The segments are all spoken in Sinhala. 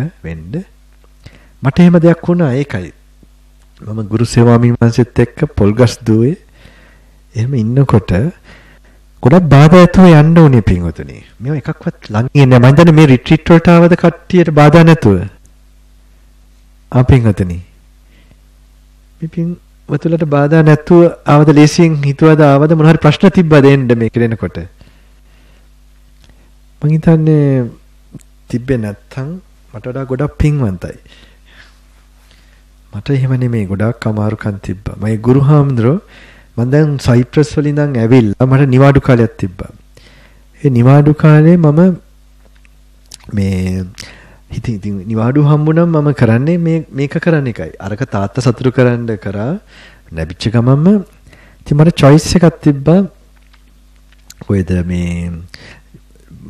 එක වෙන්න මට එහෙම දෙයක් වුණා ඒකයි මම ගුරු සේවාමීන් වහන්සේත් එක්ක පොල්ගස් දුවේ එහෙම ඉන්නකොට ගොඩක් බාධා ඇතුව යන්න ඕනේ පින්වතුනි මේව එකක්වත් ළඟින් නෑ මම දන්නේ මේ රිට්‍රීට් වලට ආවද කට්ටියට බාධා නැතුව ආ පින්වතුනි මේ පින් වතුලට බාධා නැතුව ආවද ලේසියෙන් හිතුවද ආවද මොන හරි ප්‍රශ්න තිබ්බද එන්න මේක දෙනකොට මං හිතන්නේ තිබ්බේ නැත්තම් මට වඩා ගොඩක් පිංවන්තයි. මට එහෙම නෙමෙයි ගොඩක් අමාරුකම් තිබ්බා. මගේ ගුරු හාමුදුරුවෝ මම දැන් සයිප්‍රස් වල ඉඳන් ඇවිල්ලා මට නිවාඩු කාලයක් තිබ්බා. ඒ නිවාඩු කාලේ මම මේ ඉතින් ඉතින් නිවාඩු හම්බුනම් මම කරන්නේ මේ මේක කරන එකයි. අරක තාත්තා සතුටු කරන්න කරා නැබිච්ච ගමන්ම ඉතින් මට choice එකක් තිබ්බා. කොයිද මේ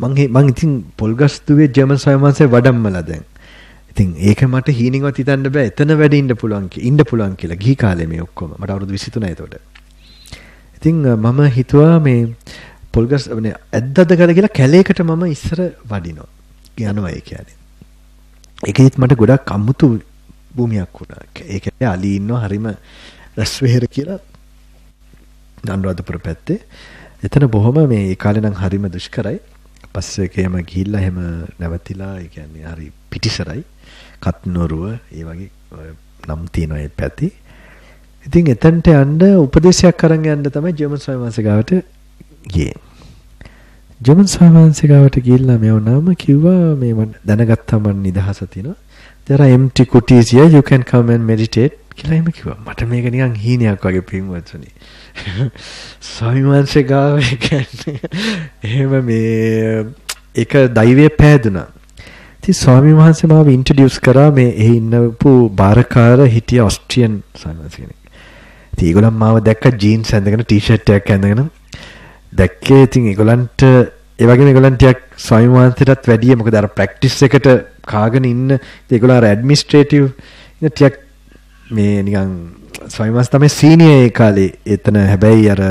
මං මං ඉතින් පොල්ගස්තුවේ ජර්මන් සයමන්සේ වඩම්මලා දැන්. ඉතින් ඒක මට හීනින්වත් හිතන්න බෑ. එතන වැඩි ඉන්න පුළුවන් කි. ඉන්න පුළුවන් කියලා ගිහි කාලේ මේ ඔක්කොම. මට අවුරුදු 23 එතකොට. ඉතින් මම හිතුවා මේ පොල්ගස් මේ ඇද්දද ගල කියලා කැලේකට මම ඉස්සර වඩිනවා. යනවා ඒ කියන්නේ. ඒකෙත් මට ගොඩක් අමුතු භූමියක් වුණා. ඒක අලි ඉන්නවා හරිම රස්වෙහෙර කියලා දන්වදපුර පැත්තේ. එතන බොහොම මේ කාලේ නම් හරිම දුෂ්කරයි. පස්සේකේම ගිහිල්ලා එහෙම නැවතිලා ඒ කියන්නේ හරි පිටිසරයි කත්නොරුව ඒ වගේ නම් තියෙන ඒ පැති. ඉතින් එතනට යන්න උපදේශයක් අරන් යන්න තමයි ජර්මන් ස්වාමීන් ගියේ. ජර්මන් ස්වාමීන් වහන්සේ ගිහිල්ලා මේ වුණාම කිව්වා මේ දැනගත්තා මන් නිදහස තියෙනවා. There are empty kutis here you can come and meditate කියලාම කිව්වා මට මේක නිකන් හීනයක් වගේ පින්වත්නි ස්වාමිවංශේ ගාව කියන්නේ එහෙම මේ ඒක දෛවයේ පෑදුනා ඉතින් ස්වාමිවංශේ මාව ඉන්ට්‍රොඩියුස් කරා මේ එහි ඉන්නපු බාරකාර හිටිය ඔස්ට්‍රියන් ස්වාමිවංශ කෙනෙක් ඉතින් ඒගොල්ලන් මාව දැක්ක ජීන්ස් ඇඳගෙන ටී-ෂර්ට් එකක් ඇඳගෙන දැක්කේ ඉතින් ඒගොල්ලන්ට ඒ වගේම ඒගොල්ලන් ටිකක් ස්වාමිවංශයටත් වැඩිය මොකද අර ප්‍රැක්ටිස් එකට කාගෙන ඉන්න ඒගොල්ලෝ අර ඇඩ්මිනිස්ට්‍රේටිව් ටිකක් මේ නිකන් ස්වයමාස තමයි සීනිය ඒ කාලේ එතන හැබැයි අර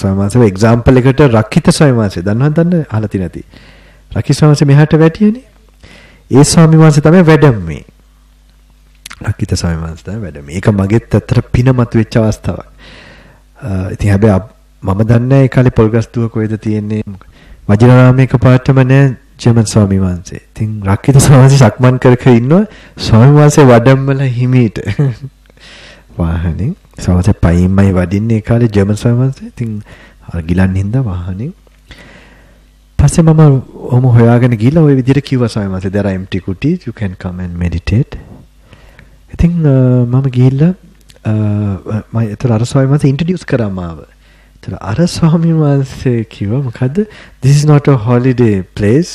ස්වයමාසව එක්සාම්පල් එකට රක්කිත ස්වයමාසය දන්නවද දන්න අහලා නැති. රකි ස්වාමීන් මෙහාට වැටියනේ. ඒ ස්වාමීන් වහන්සේ තමයි වැඩමේ. රක්කිත ස්වාමීන් වහන්සේ තමයි වැඩමේ. ඒක මගෙත් ඇත්තට පිනමත් වෙච්ච අවස්ථාවක්. ඉතින් හැබැයි මම දන්නේ ඒ කාලේ පොල්ගස් දුව කොහෙද තියෙන්නේ. වජිරාරාමයක පාටම නෑ ජර්මන් ස්වාමීන් වහන්සේ. ඉතින් රක්කිත ස්වාමීන් වහන්සේ සක්මන් කර කර ඉන්නවා ස්වාමීන් වහන්සේ වැඩමවල හිමීට. වාහනේ සමහරවිට පයින්මයි වඩින්නේ කාලේ ජර්මන් සමහරවිට ඉතින් අර ගිලන් හින්දා වාහනේ පස්සේ මම ඔහොම හොයාගෙන ගිහලා ওই විදිහට කිව්වා සමහරවිට there are empty kutis you can come and meditate ඉතින් මම ගිහිල්ලා මම ඒතර අර ස්වාමීන් වහන්සේ ඉන්ට්‍රොඩියුස් කරා මාව තර අර ස්වාමීන් වහන්සේ කිව්ව මොකද්ද this is not a holiday place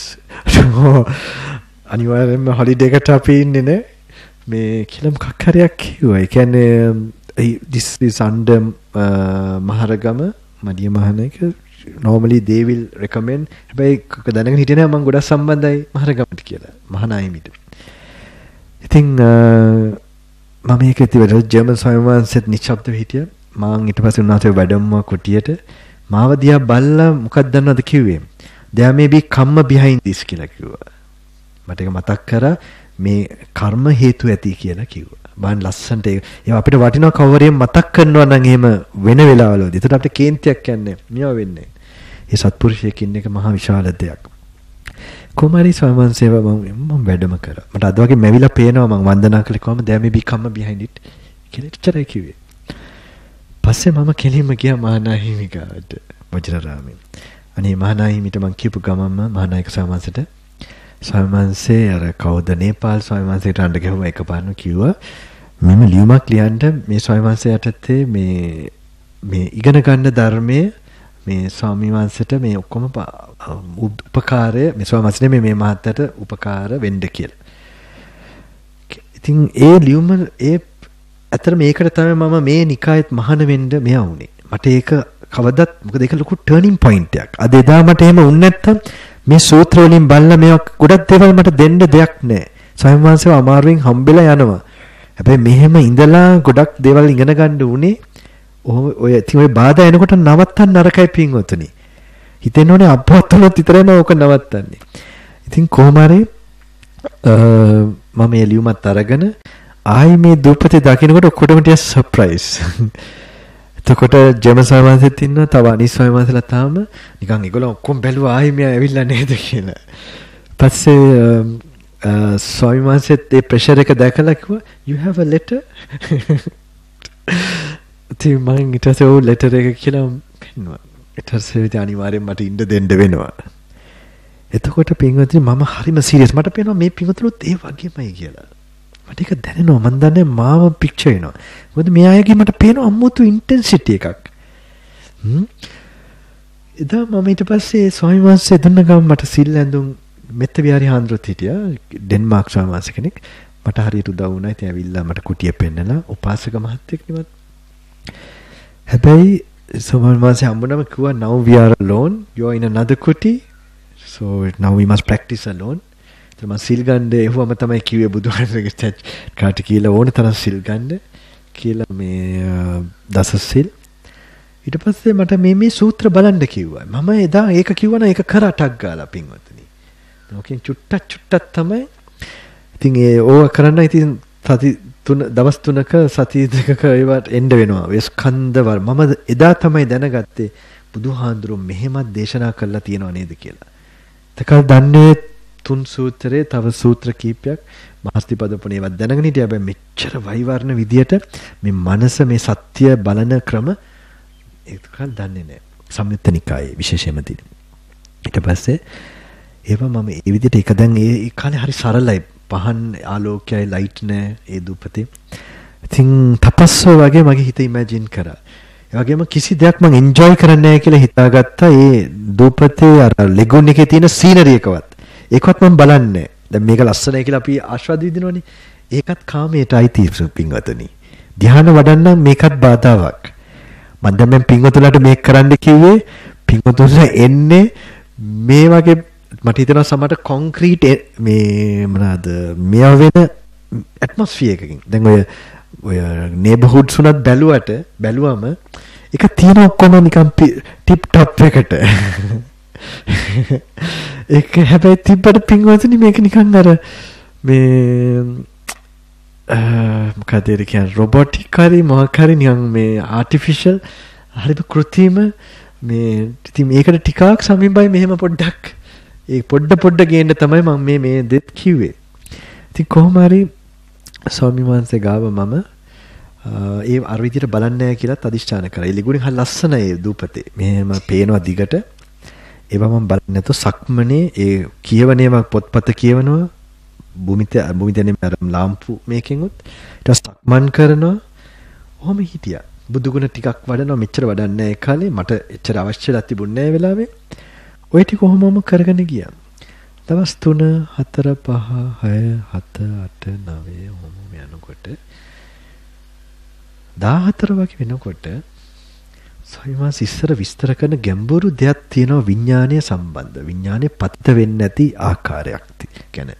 අනිවාර්යයෙන්ම හොලිඩේකට අපි ඉන්නේ නේ මේ කියලා මොකක් හරියක් කිව්වා. ඒ කියන්නේ this is under uh, Maharagama මඩිය මහනක normally they will recommend හැබැයි දැනගෙන හිටියේ නෑ මම ගොඩක් සම්බන්ධයි මහරගමට කියලා. මහනායමිට. ඉතින් uh, මම මේක ඉතින් ජර්මන් ස්වාමීන් වහන්සේත් නිශ්ශබ්දව හිටියා. මම ඊට පස්සේ උන්වහන්සේ වැඩමුව කුටියට මාව දිහා බැලලා මොකක්ද දන්නවද කිව්වේ. There may be come behind this කියලා කිව්වා. මට ඒක මතක් කරා මේ කර්ම හේතු ඇති කියලා කිව්වා. බන් ලස්සන්ට ඒ අපිට වටිනා කවරේම මතක් කරනවා නම් එහෙම වෙන වෙලාවලදී එතකොට අපිට කේන්තියක් යන්නේ මෙව වෙන්නේ. ඒ සත්පුරුෂයෙක් ඉන්න එක මහා විශාල දෙයක්. කුමාරි ස්වාමීන් සේව මම වැඩම කරා. මට අද වගේ මැවිලා පේනවා මම වන්දනා කළේ කොහමද? දැන් මේ become behind it කියලා ඉච්චරයි කිව්වේ. පස්සේ මම කෙලින්ම ගියා මහානාහිමිකාට වජිරාරාමේ. අනේ මහානාහිමිට මම කියපු ගමන්ම මහානායක ස්වාමීන්සට ස්වාමීන්වහන්සේ අර කවුද නේපාල් ස්වාමීන්වහන්සේට අඬ ගැහුවා එකපාරම කිව්වා මෙම ලියුමක් ලියන්න මේ ස්වාමීන්වහන්සේ යටතේ මේ මේ ඉගෙන ගන්න ධර්මයේ මේ ස්වාමීන්වහන්සේට මේ ඔක්කොම උපකාරය මේ ස්වාමීන්වහන්සේ මේ මේ මහත්තයට උපකාර වෙන්න කියලා. ඉතින් ඒ ලියුම ඒ ඇතර මේකට තමයි මම මේ නිකායෙත් මහාන වෙන්න මෙයා වුනේ. මට ඒක කවදත් මොකද ඒක ලොකු ටර්නින් පොයින්ට් එකක්. අද එදා මට එහෙම වුනේ නැත්තම් මේ සූත්‍ර වලින් බලලා මේවා ගොඩක් දේවල් මට දෙන්න දෙයක් නැහැ. ස්වයං වහන්සේව අමාරුවෙන් හම්බෙලා යනවා. හැබැයි මෙහෙම ඉඳලා ගොඩක් දේවල් ඉගෙන ගන්න උනේ ඔය ඉතින් ඔය බාධා එනකොට නවත්තන්න නරකයි පින්වතුනි. හිතෙන්නේ අපවත් වුණොත් විතරයි මම ඕක නවත්තන්නේ. ඉතින් කොහොම හරි මම එළියුමත් අරගෙන ආයි මේ දූපතේ දකින්නකොට ඔක්කොටම ටික සර්ප්‍රයිස්. එතකොට ජෙමසයි මාසෙත් ඉන්නවා තව අනිස්වයි මාසලා තාම නිකන් ඒගොල්ලෝ ඔක්කොම බැලුවා ආයි මෙයා ඇවිල්ලා නේද කියලා. පස්සේ සොයි මාසෙත් ඒ ප්‍රෙෂර් එක දැකලා කිව්වා you have a letter. ඉතින් මම ඊට පස්සේ ඔය letter එක කියලා පෙන්නුවා. ඊට පස්සේ ඉතින් අනිවාර්යෙන් මට ඉන්න දෙන්න වෙනවා. එතකොට පින්වත්නි මම හරිම සීරියස් මට පේනවා මේ පින්වතුලුත් ඒ වගේමයි කියලා. මට ඒක දැනෙනවා මන් දන්නේ මාව පික්චර් වෙනවා. මොකද මේ අයගේ මට පේන අමුතු ඉන්ටෙන්සිටි එකක්. එදා මම ඊට පස්සේ ස්වාමීන් වහන්සේ දෙන්න ගම මට සිල් ඇඳුම් මෙත්ත විහාරي හාන්දරත් හිටියා ඩෙන්මාර්ක් ස්වාමීන් වහන්සේ කෙනෙක්. මට හරියට උදව් වුණා. ඉතින් ඇවිල්ලා මට කුටිය පෙන්නලා උපාසක මහත්තයෙක් නිවත්. හැබැයි ස්වාමීන් වහන්සේ හම්බුනම කිව්වා now we are alone you are in another kuti so now we must practice alone ඒතර මම සිල් ගන්න එහුවම තමයි කිව්වේ බුදුහාමරගේ චර්ච් කාට කියලා ඕන තරම් සිල් ගන්න කියලා මේ දස සිල් ඊට පස්සේ මට මේ මේ සූත්‍ර බලන්න කිව්වා. මම එදා ඒක කිව්වනම් ඒක කර අටක් ගාලා පින්වත්නි. ඕකෙන් චුට්ටක් චුට්ටක් තමයි. ඉතින් ඒ ඕවා කරන්න ඉතින් සති තුන දවස් තුනක සති දෙකක ඒවට එන්න වෙනවා. ඒ ස්කන්ධවල මම එදා තමයි දැනගත්තේ බුදුහාඳුරු මෙහෙමත් දේශනා කළා තියෙනව නේද කියලා. එතකල් දන්නේ තුන් සූත්‍රයේ තව සූත්‍ර කීපයක් මහස්තිපදපණ ඒවත් දැනගෙන හිටියා. හැබැයි මෙච්චර වෛවර්ණ විදියට මේ මනස මේ සත්‍ය බලන ක්‍රම ඒක දන්නේ නැහැ. සම්යුත්ත නිකායේ විශේෂයෙන්ම තියෙන. ඊට පස්සේ ඒවා මම ඒ විදිහට එක දැන් ඒ කාලේ හරි සරලයි. පහන් ආලෝකයයි ලයිට් නෑ ඒ දුපතේ. ඉතින් තපස්සෝ වගේ මගේ හිත ඉමේජින් කරා. ඒ වගේම කිසි දෙයක් මම එන්ජොයි කරන්නේ නැහැ කියලා හිතාගත්තා ඒ දුපතේ අර ලෙගුන් එකේ තියෙන සීනරි එකවත්. ඒකවත් මම බලන්නේ දැන් මේක ලස්සනයි කියලා අපි ආශාදී දිනවනේ. ඒකත් කාමයට අයිති පිංවතනි. ධ්‍යාන වඩන්න මේකත් බාධාවක්. මම දැන් මම පිංවතුලට මේක කරන්න කිව්වේ පිංවතුන්ලා එන්නේ මේ වගේ මට හිතෙනවා සමහර කොන්ක්‍රීට් මේ මොනවාද මෙය වෙන ඇට්මොස්ෆියර් එකකින්. දැන් ඔය ඔය නේබර්හුඩ්ස් උනත් බැලුවට බැලුවම එක තියෙන ඔක්කොම නිකන් ටිප් ටොප් එකට. ඒක හැබැයි තිබ්බට පින්වතුනි මේක නිකන් අර මේ මොකද ඒක කියන්නේ රොබොටික් හරි මොකක් හරි නිකන් මේ ආටිෆිෂල් හරිම කෘතිම මේ ඉතින් මේකට ටිකක් සමීපයි මෙහෙම පොඩ්ඩක් ඒ පොඩ පොඩ ගේන්න තමයි මම මේ මේ දෙත් කිව්වේ. ඉතින් කොහොම හරි ස්වාමීන් වහන්සේ ගාව මම ඒ අර විදිහට බලන්නේ කියලා අදිෂ්ඨාන කරා. ඒ ලිගුණේ හරිය ලස්සනයි දූපතේ. මෙහෙම පේනවා දිගට. ඒවා මම බලන්නේ නැතු සක්මනේ ඒ කියවනේ මම පොත්පත කියවනවා භූමිත භූමිතනේ අර ලාම්පු මේකෙන්ුත් ඊට සක්මන් කරනවා ඔහොම හිටියා බුදුගුණ ටිකක් වඩනවා මෙච්චර වඩන්නේ ඒ කාලේ මට එච්චර අවශ්‍යලා තිබුණේ නැහැ වෙලාවේ ඔය ටික කොහොමම කරගෙන ගියා දවස් 3 4 5 6 7 8 9 ඔහොම යනකොට 14 වගේ වෙනකොට සවිමාස් ඉස්සර විස්තර කරන ගැඹුරු දෙයක් තියෙනවා විඥානය සම්බන්ධ. විඥානේ පත්ත වෙන්නේ නැති ආකාරයක් ගැන.